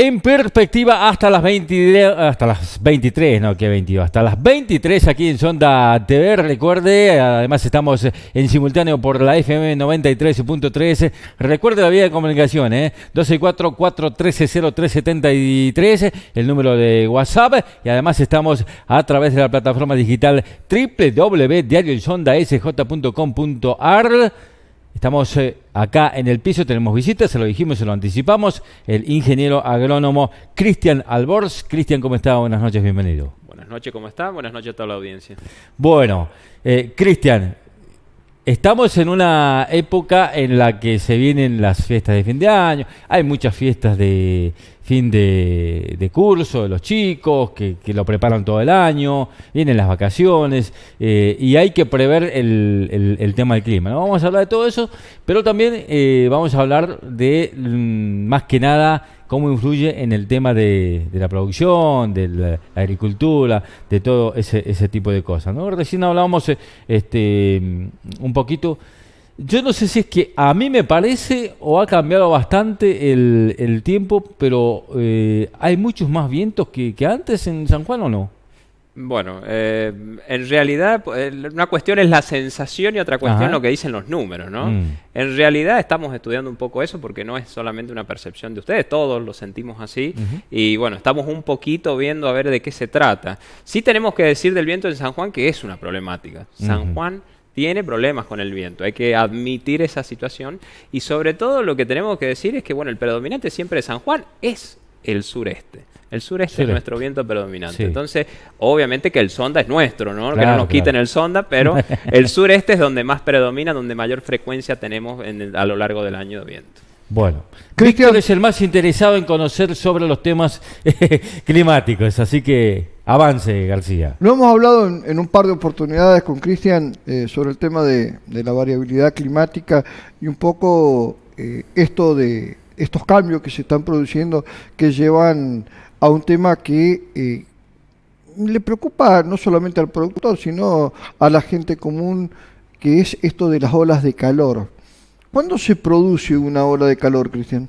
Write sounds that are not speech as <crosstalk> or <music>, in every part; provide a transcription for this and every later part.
En perspectiva hasta las 23, hasta las 23, no, que 22, hasta las 23 aquí en Sonda TV. Recuerde, además estamos en simultáneo por la FM 93.3. Recuerde la vía de comunicación, ¿eh? 1244-130373, el número de WhatsApp. Y además estamos a través de la plataforma digital www.diarioensondasj.com.ar Estamos eh, acá en el piso, tenemos visitas, se lo dijimos, se lo anticipamos, el ingeniero agrónomo Cristian Alborz. Cristian, ¿cómo está? Buenas noches, bienvenido. Buenas noches, ¿cómo está? Buenas noches a toda la audiencia. Bueno, eh, Cristian, Estamos en una época en la que se vienen las fiestas de fin de año, hay muchas fiestas de fin de, curso de los chicos que, lo preparan todo el año, vienen las vacaciones eh, y hay que prever el, tema del clima. Vamos a hablar de todo eso, pero también eh, vamos a hablar de mm, más que nada cómo influye en el tema de, la producción, de la, agricultura, de todo ese, tipo de cosas. ¿no? Recién hablábamos eh, este, un poquito... Yo no sé si es que a mí me parece o ha cambiado bastante el, tiempo, pero eh, hay muchos más vientos que antes en San Juan o no. Bueno, eh, en realidad eh, una cuestión es la sensación y otra cuestión lo que dicen los números, ¿no? Mm. En realidad estamos estudiando un poco eso porque no es solamente una percepción de ustedes, todos lo sentimos así y bueno, estamos un poquito viendo a ver de qué se trata. Sí tenemos que decir del viento en San Juan que es una problemática. San Juan tiene problemas con el viento. Hay que admitir esa situación y sobre todo lo que tenemos que decir es que bueno, el predominante siempre de San Juan es el sureste. El sureste es nuestro viento predominante. Entonces, obviamente que el sonda es nuestro, ¿no? que no nos quiten el sonda, pero <laughs> el sureste es donde más predomina, donde mayor frecuencia tenemos a lo largo del año de viento. Bueno, Cristian es el más interesado en conocer sobre los temas <laughs> climáticos, así que avance, García. Lo hemos hablado en, un par de oportunidades con Cristian eh, sobre el tema de, la variabilidad climática y un poco eh, esto de estos cambios que se están produciendo que llevan a un tema que eh, le preocupa no solamente al productor, sino a la gente común, que es esto de las olas de calor. ¿Cuándo se produce una ola de calor, Cristian?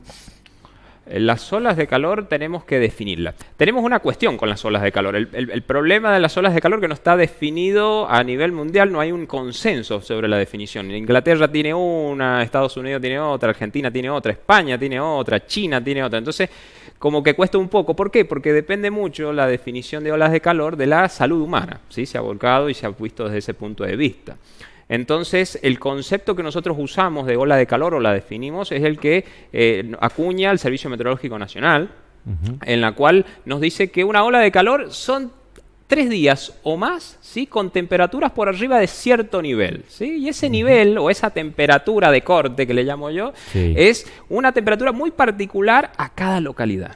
Eh, las olas de calor tenemos que definirlas. Tenemos una cuestión con las olas de calor. el, problema de las olas de calor que no está definido a nivel mundial, no hay un consenso sobre la definición. Inglaterra tiene una, Estados Unidos tiene otra, Argentina tiene otra, España tiene otra, China tiene otra. Entonces, como que cuesta un poco. ¿Por qué? Porque depende mucho la definición de olas de calor de la salud humana. ¿sí? Se ha volcado y se ha visto desde ese punto de vista. Entonces, el concepto que nosotros usamos de ola de calor o la definimos es el que eh, acuña el Servicio Meteorológico Nacional, en la cual nos dice que una ola de calor son tres días o más, ¿sí? con temperaturas por arriba de cierto nivel. ¿sí? Y ese nivel o esa temperatura de corte que le llamo yo, es una temperatura muy particular a cada localidad.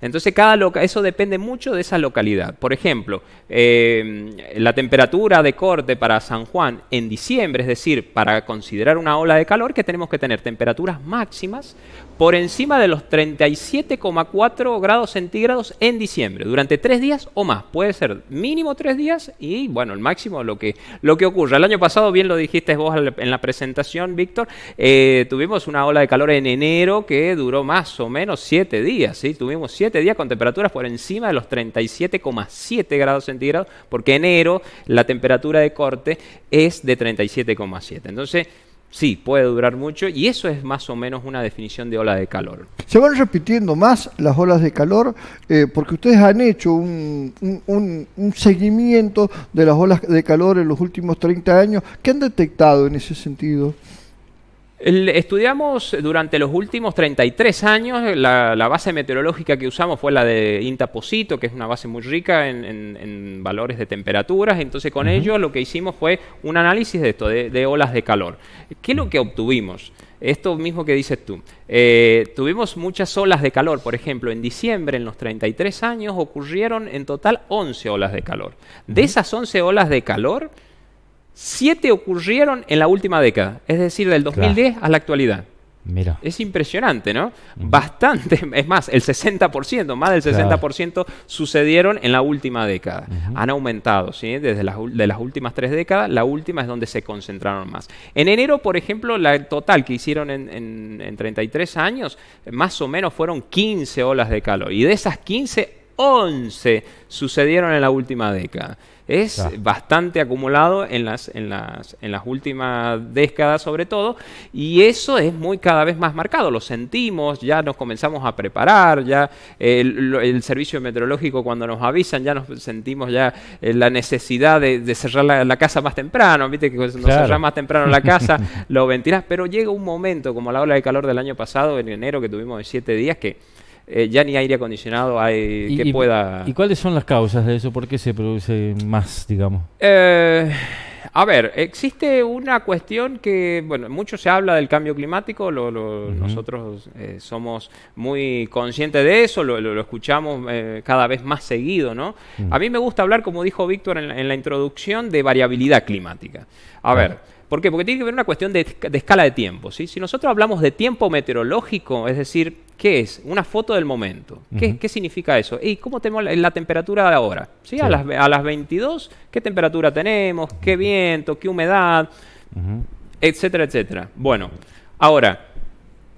Entonces, cada loca eso depende mucho de esa localidad. Por ejemplo, eh, la temperatura de corte para San Juan en diciembre, es decir, para considerar una ola de calor, que tenemos que tener temperaturas máximas por encima de los 37,4 grados centígrados en diciembre, durante tres días o más. Puede ser mínimo tres días y, bueno, el máximo lo que, lo ocurra. El año pasado, bien lo dijiste vos en la presentación, Víctor, eh, tuvimos una ola de calor en enero que duró más o menos siete días. ¿sí? Tuvimos siete días con temperaturas por encima de los 37,7 grados centígrados, porque enero la temperatura de corte es de 37,7. Entonces, Sí, puede durar mucho y eso es más o menos una definición de ola de calor. Se van repitiendo más las olas de calor eh, porque ustedes han hecho un, un, seguimiento de las olas de calor en los últimos 30 años. ¿Qué han detectado en ese sentido? Estudiamos durante los últimos 33 años, la, base meteorológica que usamos fue la de Intaposito, que es una base muy rica en, valores de temperaturas, entonces con ello lo que hicimos fue un análisis de esto, de, olas de calor. ¿Qué es lo que obtuvimos? Esto mismo que dices tú. Eh, tuvimos muchas olas de calor, por ejemplo, en diciembre, en los 33 años, ocurrieron en total 11 olas de calor. De esas 11 olas de calor, Siete ocurrieron en la última década, es decir, del 2010 a la actualidad. Es impresionante, ¿no? Bastante, es más, el 60%, más del 60% sucedieron en la última década. Han aumentado, ¿sí? Desde las, últimas tres décadas, la última es donde se concentraron más. En enero, por ejemplo, la total que hicieron en, en 33 años, más o menos fueron 15 olas de calor. Y de esas 15, 11 sucedieron en la última década. Es bastante acumulado en las, en, las, últimas décadas sobre todo y eso es muy cada vez más marcado. Lo sentimos, ya nos comenzamos a preparar, ya el, servicio meteorológico cuando nos avisan ya nos sentimos ya eh, la necesidad de, cerrar la, casa más temprano, viste que cuando cerramos más temprano la casa <laughs> lo ventilas, pero llega un momento como la ola de calor del año pasado en enero que tuvimos de siete días que eh, ya ni aire acondicionado hay que pueda... ¿Y cuáles son las causas de eso? ¿Por qué se produce más, digamos? Eh, a ver, existe una cuestión que, bueno, mucho se habla del cambio climático, nosotros eh, somos muy conscientes de eso, lo, escuchamos cada vez más seguido, ¿no? A mí me gusta hablar, como dijo Víctor en, la introducción, de variabilidad climática. A ver ¿Por qué? Porque tiene que ver una cuestión de, escala de tiempo. ¿sí? Si nosotros hablamos de tiempo meteorológico, es decir, ¿qué es? Una foto del momento. ¿Qué, significa eso? ¿Y cómo tenemos la, temperatura de ahora? ¿sí? A, las, 22, ¿qué temperatura tenemos? ¿Qué viento? ¿Qué humedad? Etcétera, etcétera. Bueno, ahora,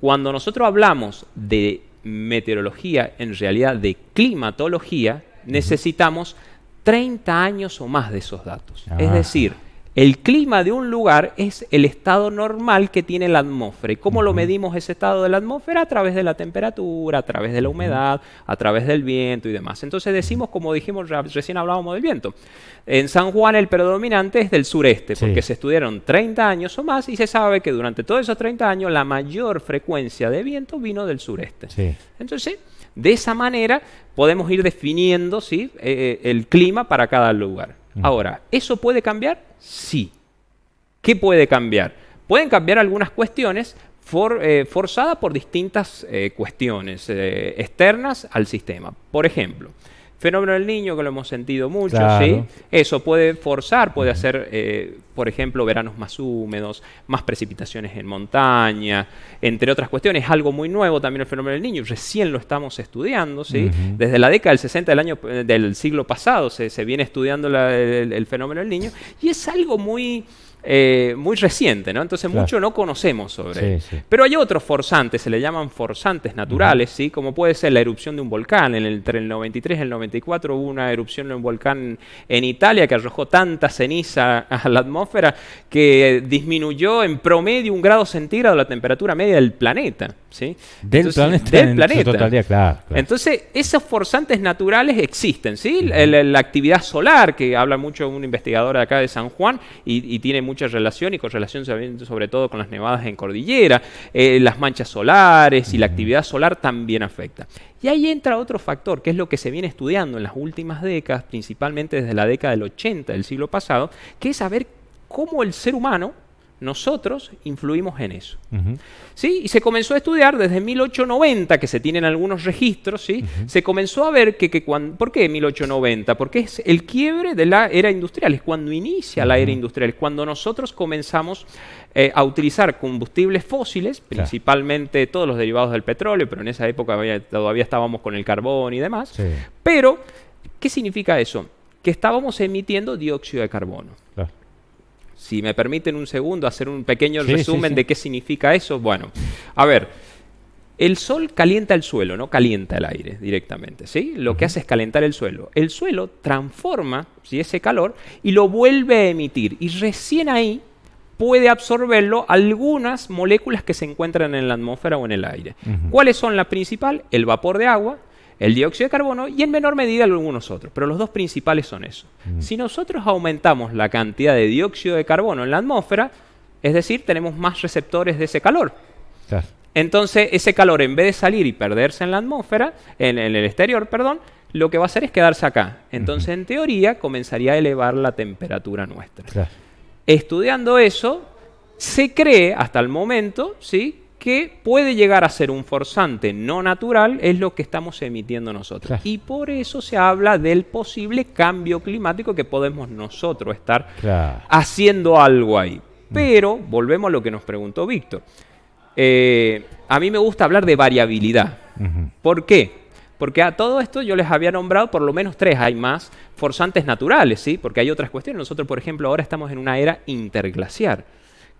cuando nosotros hablamos de meteorología, en realidad de climatología, necesitamos 30 años o más de esos datos. Es ah. decir, el clima de un lugar es el estado normal que tiene la atmósfera. ¿Y cómo lo medimos ese estado de la atmósfera? A través de la temperatura, a través de la humedad, a través del viento y demás. Entonces decimos, como dijimos, recién hablábamos del viento. En San Juan el predominante es del sureste, porque se estudiaron 30 años o más y se sabe que durante todos esos 30 años la mayor frecuencia de viento vino del sureste. Entonces, de esa manera podemos ir definiendo ¿sí? Eh, eh, el clima para cada lugar. Ahora, ¿eso puede cambiar? Sí. ¿Qué puede cambiar? Pueden cambiar algunas cuestiones eh, forzadas por distintas eh, cuestiones eh, externas al sistema. Por ejemplo, Fenómeno del niño, que lo hemos sentido mucho, ¿sí? Eso puede forzar, puede hacer, eh, por ejemplo, veranos más húmedos, más precipitaciones en montaña, entre otras cuestiones. Algo muy nuevo también el fenómeno del niño, recién lo estamos estudiando, ¿sí? Desde la década del 60 del, año, eh, del siglo pasado se, viene estudiando el fenómeno del niño y es algo muy eh, muy reciente, ¿no? Entonces mucho no conocemos sobre Pero hay otros forzantes, se le llaman forzantes naturales, Como puede ser la erupción de un volcán. entre el 93 y el 94 hubo una erupción de un volcán en Italia que arrojó tanta ceniza a la atmósfera que disminuyó en promedio un grado centígrado la temperatura media del planeta, ¿sí? Del planeta. Entonces, esos forzantes naturales existen, ¿sí? la, actividad solar, que habla mucho un investigador acá de San Juan y, y tiene mucha relación y correlación sobre todo con las nevadas en cordillera, eh, las manchas solares y la actividad solar también afecta. Y ahí entra otro factor, que es lo que se viene estudiando en las últimas décadas, principalmente desde la década del 80 del siglo pasado, que es saber cómo el ser humano nosotros influimos en eso. ¿Sí? Y se comenzó a estudiar desde 1890, que se tienen algunos registros, ¿sí? se comenzó a ver que, ¿por qué 1890? Porque es el quiebre de la era industrial, es cuando inicia la era industrial, es cuando nosotros comenzamos eh, a utilizar combustibles fósiles, principalmente todos los derivados del petróleo, pero en esa época todavía estábamos con el carbón y demás. Pero, ¿qué significa eso? Que estábamos emitiendo dióxido de carbono. Si me permiten un segundo hacer un pequeño resumen de qué significa eso. Bueno, a ver, el sol calienta el suelo, no calienta el aire directamente, ¿sí? Lo que hace es calentar el suelo. El suelo transforma ese calor y lo vuelve a emitir. Y recién ahí puede absorberlo algunas moléculas que se encuentran en la atmósfera o en el aire. ¿Cuáles son las principales? El vapor de agua el dióxido de carbono y en menor medida algunos otros, pero los dos principales son eso. Mm. Si nosotros aumentamos la cantidad de dióxido de carbono en la atmósfera, es decir, tenemos más receptores de ese calor. Entonces, ese calor, en vez de salir y perderse en la atmósfera, en, el exterior, perdón, lo que va a hacer es quedarse acá. Entonces, en teoría, comenzaría a elevar la temperatura nuestra. Estudiando eso, se cree hasta el momento, ¿sí? que puede llegar a ser un forzante no natural, es lo que estamos emitiendo nosotros. Y por eso se habla del posible cambio climático que podemos nosotros estar haciendo algo ahí. Pero volvemos a lo que nos preguntó Víctor. Eh, a mí me gusta hablar de variabilidad. ¿Por qué? Porque a todo esto yo les había nombrado por lo menos tres, hay más forzantes naturales, ¿sí? Porque hay otras cuestiones. Nosotros, por ejemplo, ahora estamos en una era interglaciar.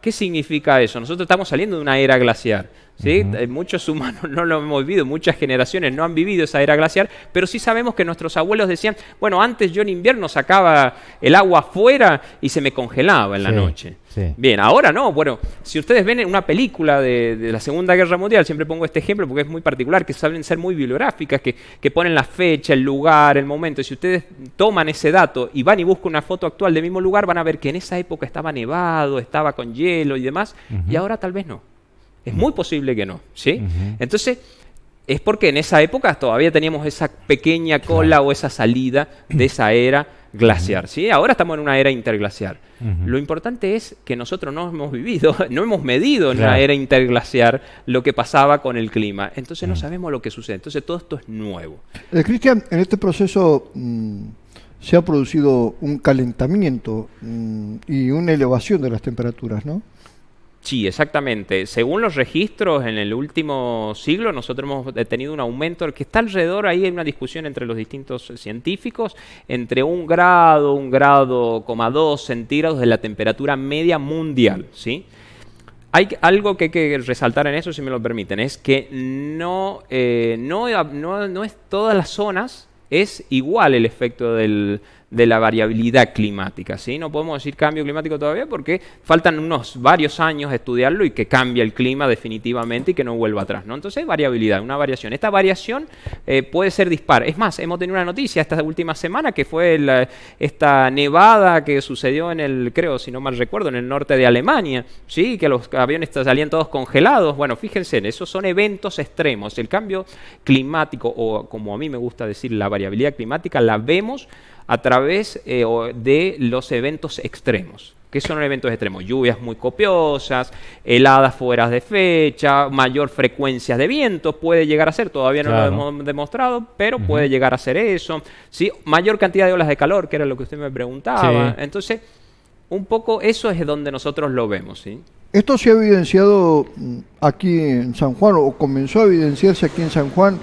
¿Qué significa eso? Nosotros estamos saliendo de una era glaciar. Eh, muchos humanos <laughs> no lo hemos vivido, muchas generaciones no han vivido esa era glaciar, pero sí sabemos que nuestros abuelos decían, bueno, antes yo en invierno sacaba el agua afuera y se me congelaba en la noche. Bien, ahora no, bueno, si ustedes ven una película de, la Segunda Guerra Mundial, siempre pongo este ejemplo porque es muy particular, que saben ser muy bibliográficas, que, ponen la fecha, el lugar, el momento, si ustedes toman ese dato y van y buscan una foto actual del mismo lugar, van a ver que en esa época estaba nevado, estaba con hielo y demás, y ahora tal vez no. Es muy posible que no, ¿sí? Entonces, es porque en esa época todavía teníamos esa pequeña cola o esa salida de esa era glaciar, ¿sí? Ahora estamos en una era interglaciar. Lo importante es que nosotros no hemos vivido, <laughs> no hemos medido en la una era interglaciar lo que pasaba con el clima. Entonces no sabemos lo que sucede. Entonces todo esto es nuevo. Eh, Cristian, en este proceso mm, se ha producido un calentamiento mm, y una elevación de las temperaturas, ¿no? Sí, exactamente. Según los registros, en el último siglo nosotros hemos tenido un aumento que está alrededor, ahí hay una discusión entre los distintos eh, científicos, entre un grado, un grado, coma dos centígrados de la temperatura media mundial, ¿sí? Hay algo que hay que resaltar en eso, si me lo permiten, es que no, eh, no, no es todas las zonas es igual el efecto del, de la variabilidad climática. ¿sí? No podemos decir cambio climático todavía porque faltan unos varios años estudiarlo y que cambie el clima definitivamente y que no vuelva atrás. ¿no? Entonces, variabilidad, una variación. Esta variación eh, puede ser dispar. Es más, hemos tenido una noticia esta última semana que fue esta nevada que sucedió en el, creo, si no mal recuerdo, en el norte de Alemania, ¿sí? que los aviones salían todos congelados. Bueno, fíjense, esos son eventos extremos. El cambio climático, o como a mí me gusta decir, la variabilidad climática, la vemos a través eh, de los eventos extremos. que son los eventos extremos? Lluvias muy copiosas, heladas fuera de fecha, mayor frecuencia de vientos puede llegar a ser, todavía no lo hemos demostrado, pero puede llegar a ser eso. Sí, mayor cantidad de olas de calor, que era lo que usted me preguntaba. Entonces, un poco eso es donde nosotros lo vemos, ¿sí? Esto se ha evidenciado mm, aquí en San Juan, o comenzó a evidenciarse aquí en San Juan,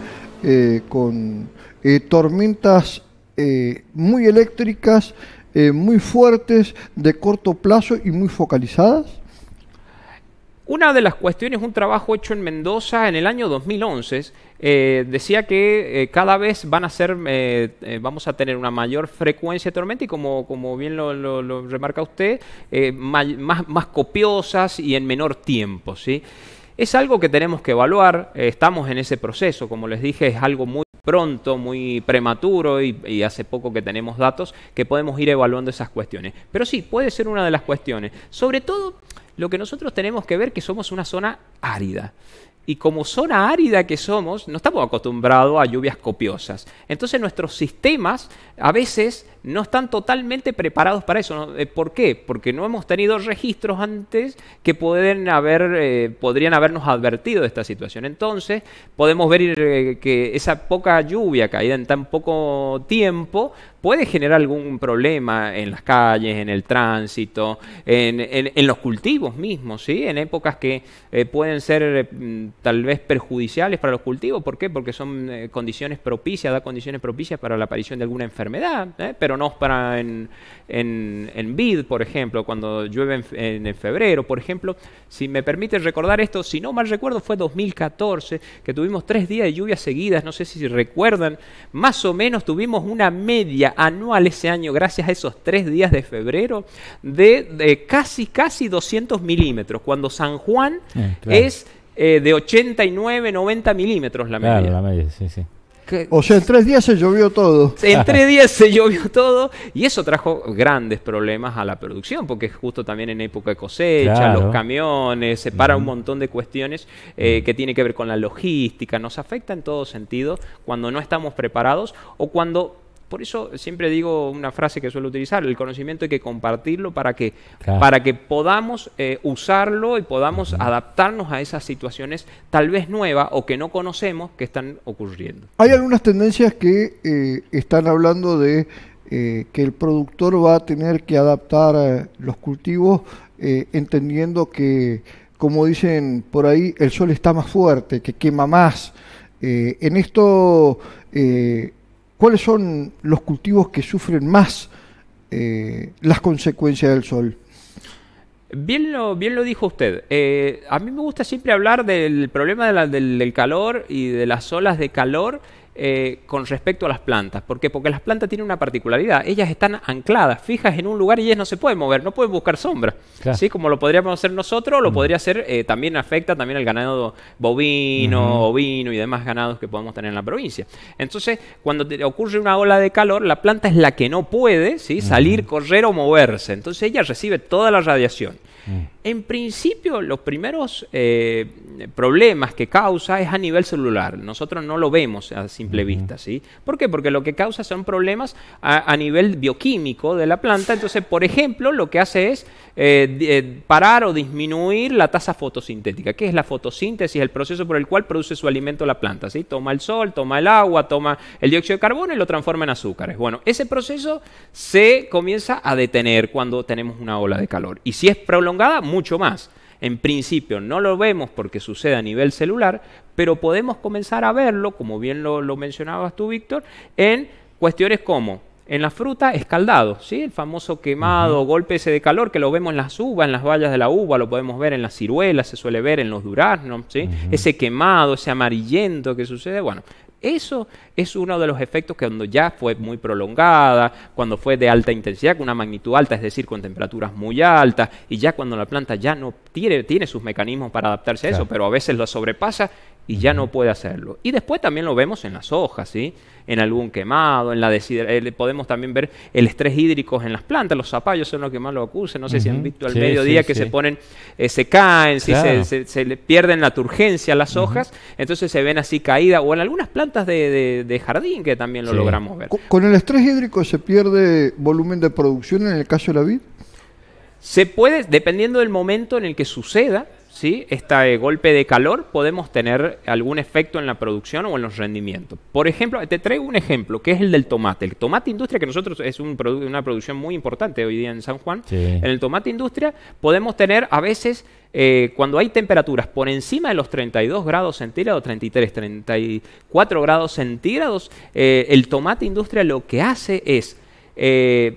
eh, con eh, tormentas eh, muy eléctricas, eh, muy fuertes, de corto plazo y muy focalizadas? Una de las cuestiones, un trabajo hecho en Mendoza en el año 2011, eh, decía que cada vez van a ser, vamos a tener una mayor frecuencia de tormenta y como, como bien lo, remarca usted, más, más copiosas y en menor tiempo, ¿sí? Es algo que tenemos que evaluar, estamos en ese proceso, como les dije, es algo muy pronto, muy prematuro y, hace poco que tenemos datos que podemos ir evaluando esas cuestiones. Pero sí, puede ser una de las cuestiones. Sobre todo lo que nosotros tenemos que ver que somos una zona árida. Y como zona árida que somos, no estamos acostumbrados a lluvias copiosas. Entonces nuestros sistemas a veces no están totalmente preparados para eso. Eh, ¿Por qué? Porque no hemos tenido registros antes que pueden haber, eh, podrían habernos advertido de esta situación. Entonces podemos ver eh, que esa poca lluvia caída en tan poco tiempo puede generar algún problema en las calles, en el tránsito, en, los cultivos mismos, ¿sí? En épocas que eh, pueden ser eh, mm, tal vez perjudiciales para los cultivos. ¿Por qué? Porque son eh, condiciones propicias, da condiciones propicias para la aparición de alguna enfermedad, pero no para en, en, vid, por ejemplo, cuando llueve en, en febrero, por ejemplo. Si me permite recordar esto, si no mal recuerdo, fue 2014 que tuvimos tres días de lluvias seguidas, no sé si recuerdan, más o menos tuvimos una media anual ese año, gracias a esos tres días de febrero, de, casi, casi 200 milímetros, cuando San Juan eh, es eh, de 89, 90 milímetros la media. o sea, en tres días se llovió todo. En tres <laughs> días se llovió todo y eso trajo grandes problemas a la producción, porque justo también en época de cosecha, los camiones, se para un montón de cuestiones eh, que tiene que ver con la logística, nos afecta en todo sentido cuando no estamos preparados o cuando por eso siempre digo una frase que suelo utilizar, el conocimiento hay que compartirlo para que, para que podamos eh, usarlo y podamos adaptarnos a esas situaciones tal vez nuevas o que no conocemos que están ocurriendo. Hay algunas tendencias que eh, están hablando de eh, que el productor va a tener que adaptar los cultivos entendiendo que, como dicen por ahí, el sol está más fuerte, que quema más. en esto... ¿Cuáles son los cultivos que sufren más eh, las consecuencias del sol? Bien lo, bien lo dijo usted. Eh, a mí me gusta siempre hablar del problema del, calor y de las olas de calor eh, con respecto a las plantas. Porque las plantas tienen una particularidad. Ellas están ancladas, fijas en un lugar y ellas no se pueden mover, no pueden buscar sombra. Así Como lo podríamos hacer nosotros, lo mm. podría hacer, eh, también afecta también al ganado bovino, ovino y demás ganados que podemos tener en la provincia. Entonces, cuando te ocurre una ola de calor, la planta es la que no puede salir, correr o moverse. Entonces ella recibe toda la radiación. Mm. En principio, los primeros eh, problemas que causa es a nivel celular. Nosotros no lo vemos a simple vista, ¿sí? ¿Por qué? Porque lo que causa son problemas a, nivel bioquímico de la planta. Entonces, por ejemplo, lo que hace es eh, eh, parar o disminuir la tasa fotosintética, que es la fotosíntesis, el proceso por el cual produce su alimento la planta, ¿sí? Toma el sol, toma el agua, toma el dióxido de carbono y lo transforma en azúcares. Bueno, ese proceso se comienza a detener cuando tenemos una ola de calor. Y si es prolongada, muy mucho más. En principio no lo vemos porque sucede a nivel celular, pero podemos comenzar a verlo, como bien lo, mencionabas tú, Víctor, en cuestiones como en la fruta, escaldado, ¿sí? El famoso quemado, golpe ese de calor que lo vemos en las uvas, en las vallas de la uva, lo podemos ver en las ciruelas, se suele ver en los duraznos, ¿sí? Ese quemado, ese amarillento que sucede, bueno, eso es uno de los efectos que cuando ya fue muy prolongada, cuando fue de alta intensidad, con una magnitud alta, es decir, con temperaturas muy altas, y ya cuando la planta ya no tiene, sus mecanismos para adaptarse a eso, pero a veces lo sobrepasa, y ya no puede hacerlo. Y después también lo vemos en las hojas, ¿sí? en algún quemado, en la eh, podemos también ver el estrés hídrico en las plantas, los zapallos son los que más lo acusan, no sé si han visto al mediodía que se ponen, eh, se caen, si se, le pierden la turgencia las hojas, entonces se ven así caídas, o en algunas plantas de, de jardín que también lo logramos ver. ¿Con el estrés hídrico se pierde volumen de producción en el caso de la vid? Se puede, dependiendo del momento en el que suceda, este golpe de calor, podemos tener algún efecto en la producción o en los rendimientos. Por ejemplo, te traigo un ejemplo, que es el del tomate. El tomate industria, que nosotros es una producción muy importante hoy día en San Juan, en el tomate industria podemos tener a veces, eh, cuando hay temperaturas por encima de los 32 grados centígrados, 33, 34 grados centígrados, eh, el tomate industria lo que hace es... Eh,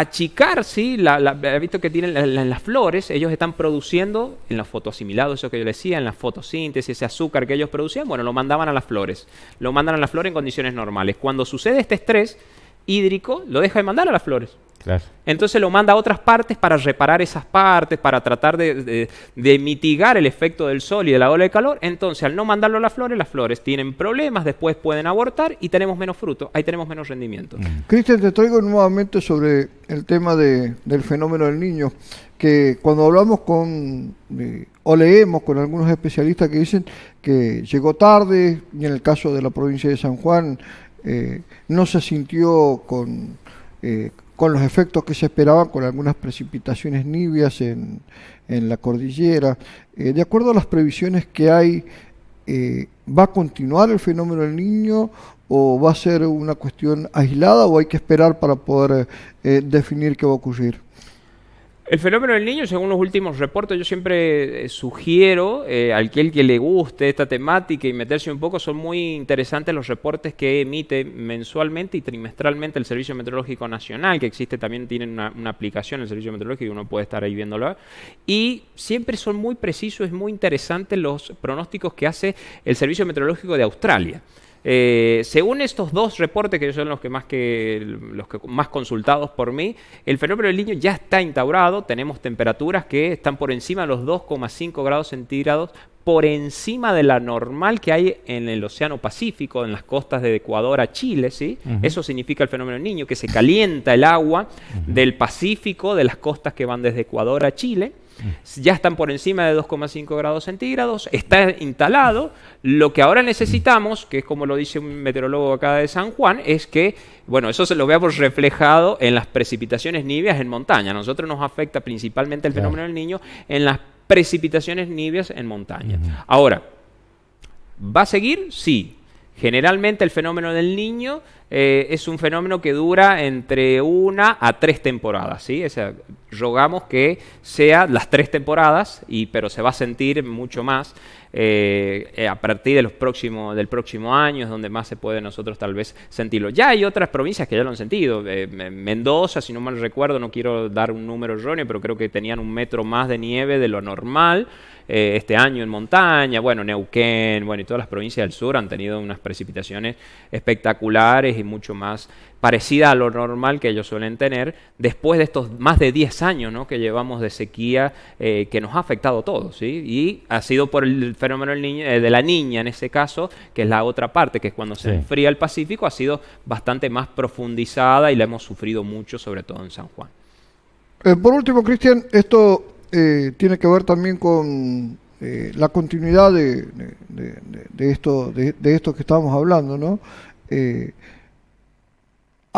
achicar, sí, la, la, visto que tienen en las flores, ellos están produciendo en los fotoasimilados, eso que yo decía, en la fotosíntesis, ese azúcar que ellos producían, bueno, lo mandaban a las flores, lo mandan a las flores en condiciones normales. Cuando sucede este estrés hídrico, lo deja de mandar a las flores. Entonces lo manda a otras partes para reparar esas partes, para tratar de, mitigar el efecto del sol y de la ola de calor. Entonces, al no mandarlo a las flores, las flores tienen problemas, después pueden abortar y tenemos menos fruto, ahí tenemos menos rendimiento. Mm. Cristian, te traigo nuevamente sobre el tema del fenómeno del niño, que cuando hablamos con o leemos con algunos especialistas que dicen que llegó tarde, y en el caso de la provincia de San Juan eh, no se sintió con... Eh, con los efectos que se esperaban, con algunas precipitaciones nibias en, en la cordillera. Eh, de acuerdo a las previsiones que hay, eh, ¿va a continuar el fenómeno del niño o va a ser una cuestión aislada o hay que esperar para poder eh, definir qué va a ocurrir? El fenómeno del niño, según los últimos reportes, yo siempre eh, sugiero a eh, aquel que le guste esta temática y meterse un poco, son muy interesantes los reportes que emite mensualmente y trimestralmente el Servicio Meteorológico Nacional, que existe también, tienen una, una aplicación el Servicio Meteorológico y uno puede estar ahí viéndolo. Y siempre son muy precisos, es muy interesante los pronósticos que hace el Servicio Meteorológico de Australia. Eh, según estos dos reportes, que son los que, más que, consultados por mí, el fenómeno del niño ya está instaurado. Tenemos temperaturas que están por encima de los 2,5 grados centígrados por encima de la normal que hay en el Océano Pacífico, en las costas de Ecuador a Chile, ¿sí? Eso significa el fenómeno del niño, que se calienta el agua del Pacífico, de las costas que van desde Ecuador a Chile. Mm. ya están por encima de 2,5 grados centígrados, está instalado. Lo que ahora necesitamos, que es como lo dice un meteorólogo acá de San Juan, es que, bueno, eso se lo veamos reflejado en las precipitaciones níveas en montaña. A nosotros nos afecta principalmente el fenómeno del niño en las precipitaciones níveas en montaña. Ahora, ¿va a seguir? Sí. Generalmente el fenómeno del niño eh, es un fenómeno que dura entre una a tres temporadas, ¿sí? O sea, rogamos que sea las tres temporadas, y, pero se va a sentir mucho más eh, a partir de los del próximo año, es donde más se puede nosotros tal vez sentirlo. Ya hay otras provincias que ya lo han sentido. Eh, Mendoza, si no mal recuerdo, no quiero dar un número erróneo, pero creo que tenían un metro más de nieve de lo normal este año en montaña. Bueno, Neuquén, bueno, y todas las provincias del sur han tenido unas precipitaciones espectaculares y mucho más parecida a lo normal que ellos suelen tener después de estos más de 10 años que llevamos de sequía eh, que nos ha afectado a todos. Y ha sido por el fenómeno eh, de la niña en ese caso, que es la otra parte, que es cuando se enfría el Pacífico, ha sido bastante más profundizada y la hemos sufrido mucho, sobre todo en San Juan. Eh, por último, Cristian, esto tiene que ver también con la continuidad de, esto, de, esto que estábamos hablando, ¿no?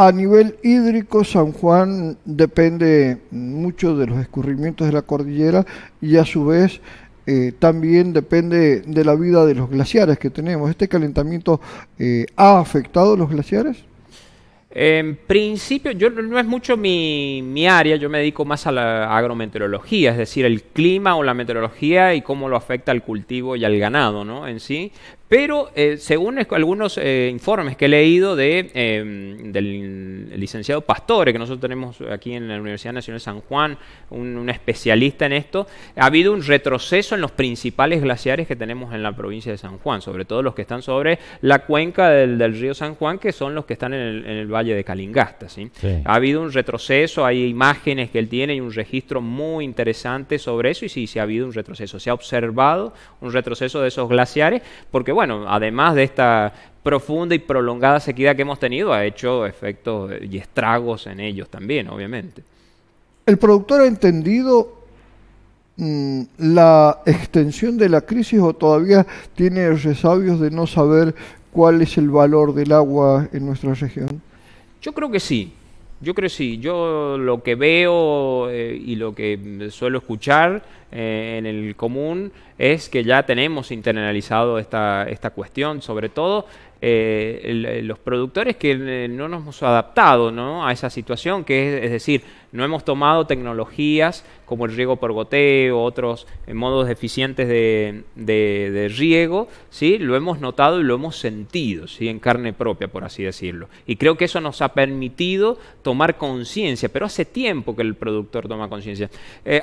A nivel hídrico, San Juan depende mucho de los escurrimientos de la cordillera y a su vez eh, también depende de la vida de los glaciares que tenemos. ¿Este calentamiento eh, ha afectado los glaciares? En principio, yo no es mucho mi, mi, área, yo me dedico más a la agrometeorología, es decir, el clima o la meteorología y cómo lo afecta al cultivo y al ganado, ¿no? En sí, pero eh, según algunos eh, informes que he leído de, eh, del licenciado Pastore, que nosotros tenemos aquí en la Universidad Nacional de San Juan, un, especialista en esto, ha habido un retroceso en los principales glaciares que tenemos en la provincia de San Juan, sobre todo los que están sobre la cuenca del, río San Juan, que son los que están en el, valle de Calingasta. ¿sí? Ha habido un retroceso, hay imágenes que él tiene y un registro muy interesante sobre eso, y sí, sí ha habido un retroceso. Se ha observado un retroceso de esos glaciares, porque bueno, además de esta profunda y prolongada sequía que hemos tenido, ha hecho efectos y estragos en ellos también, obviamente. El productor ha entendido mm, la extensión de la crisis o todavía tiene resabios de no saber cuál es el valor del agua en nuestra región. Yo creo que sí, yo creo que sí. Yo lo que veo eh, y lo que suelo escuchar eh, en el común es que ya tenemos internalizado esta, esta cuestión, sobre todo eh, eh, los productores que no nos hemos adaptado ¿no? a esa situación, que es, decir, no hemos tomado tecnologías como el riego por goteo, otros modos eficientes de, de, riego, ¿sí? lo hemos notado y lo hemos sentido ¿sí? en carne propia, por así decirlo. Y creo que eso nos ha permitido tomar conciencia, pero hace tiempo que el productor toma conciencia.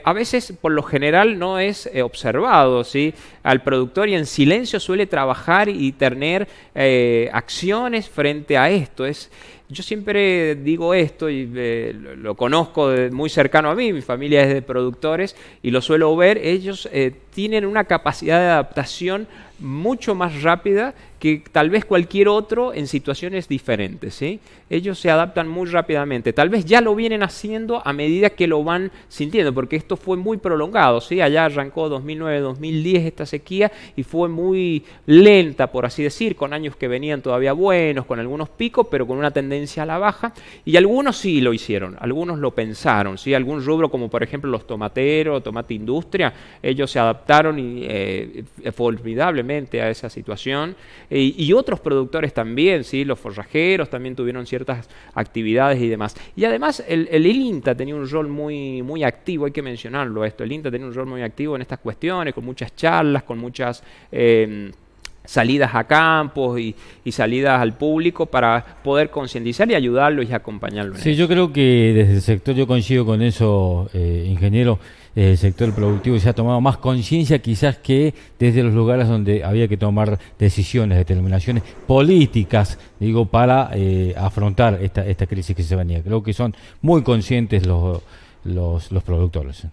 a veces, por lo general, no es eh, observado, ¿sí? Al productor y en silencio suele trabajar y tener eh, acciones frente a esto. Es, yo siempre digo esto y eh, lo, conozco muy cercano a mí, mi familia es de productores y lo suelo ver, ellos tienen una capacidad de adaptación mucho más rápida que tal vez cualquier otro en situaciones diferentes. ¿sí? Ellos se adaptan muy rápidamente. Tal vez ya lo vienen haciendo a medida que lo van sintiendo, porque esto fue muy prolongado. ¿sí? Allá arrancó 2009-2010 esta sequía y fue muy lenta, por así decir, con años que venían todavía buenos, con algunos picos, pero con una tendencia a la baja. Y algunos sí lo hicieron, algunos lo pensaron. ¿sí? Algún rubro, como por ejemplo los tomateros, tomate industria, ellos se adaptaron y, eh, formidablemente a esa situación. Eh, y otros productores también, ¿sí? los forrajeros también tuvieron ciertas actividades y demás. Y además el, el, INTA tenía un rol muy, muy activo, hay que mencionarlo esto, el INTA tenía un rol muy activo en estas cuestiones, con muchas charlas, con muchas... Em, salidas a campos y, salidas al público para poder concientizar y ayudarlo y acompañarlos. Sí, yo creo que desde el sector yo coincido con eso, eh, ingeniero el sector productivo se ha tomado más conciencia quizás que desde los lugares donde había que tomar decisiones, determinaciones políticas, digo, para eh, afrontar esta, crisis que se venía. Creo que son muy conscientes los, los, productores.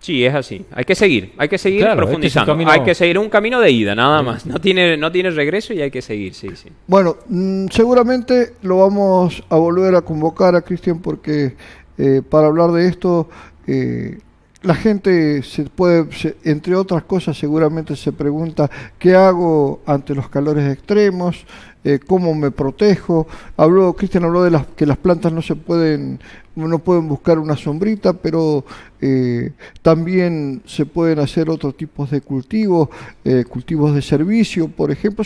Sí, es así. Hay que seguir, hay que seguir este profundizando. Hay que seguir un camino de ida, nada más. No tiene, no tiene regreso y hay que seguir, sí, sí. Bueno, mm, seguramente lo vamos a volver a convocar a Cristian porque eh, para hablar de esto eh, la gente se puede, entre otras cosas, seguramente se pregunta qué hago ante los calores extremos, eh, cómo me protejo. Habló, Cristian habló de las, que las plantas no se pueden, no pueden buscar una sombrita, pero eh, también se pueden hacer otros tipos de cultivos, cultivos de servicio, por ejemplo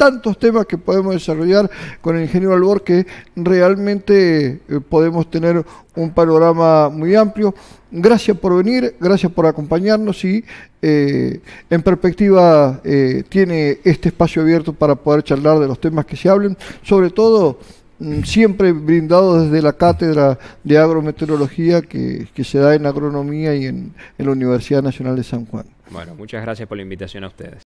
tantos temas que podemos desarrollar con el ingeniero Albor que realmente eh, podemos tener un panorama muy amplio. Gracias por venir, gracias por acompañarnos y eh, en perspectiva eh, tiene este espacio abierto para poder charlar de los temas que se hablen, sobre todo mm, siempre brindado desde la cátedra de agrometeorología que, se da en agronomía y en la Universidad Nacional de San Juan. Bueno, muchas gracias por la invitación a ustedes.